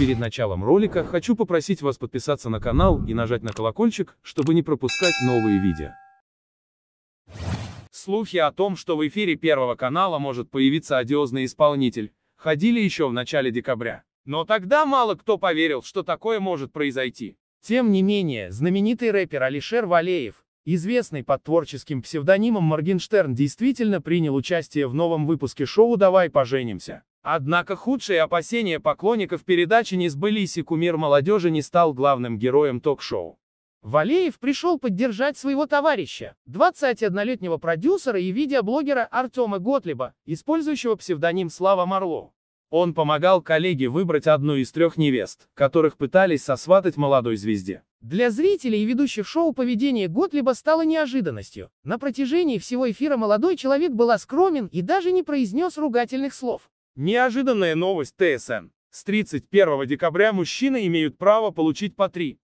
Перед началом ролика хочу попросить вас подписаться на канал и нажать на колокольчик, чтобы не пропускать новые видео. Слухи о том, что в эфире Первого канала может появиться одиозный исполнитель, ходили еще в начале декабря. Но тогда мало кто поверил, что такое может произойти. Тем не менее, знаменитый рэпер Алишер Валеев, известный под творческим псевдонимом Моргенштерн, действительно принял участие в новом выпуске шоу «Давай поженимся». Однако худшие опасения поклонников передачи не сбылись и кумир молодежи не стал главным героем ток-шоу. Валеев пришел поддержать своего товарища, 21-летнего продюсера и видеоблогера Артема Готлиба, использующего псевдоним Слава Марло. Он помогал коллеге выбрать одну из трех невест, которых пытались сосватать молодой звезде. Для зрителей и ведущих шоу поведение Готлиба стало неожиданностью. На протяжении всего эфира молодой человек был скромен и даже не произнес ругательных слов. Неожиданная новость ТСН. С 31 декабря мужчины имеют право получить по 3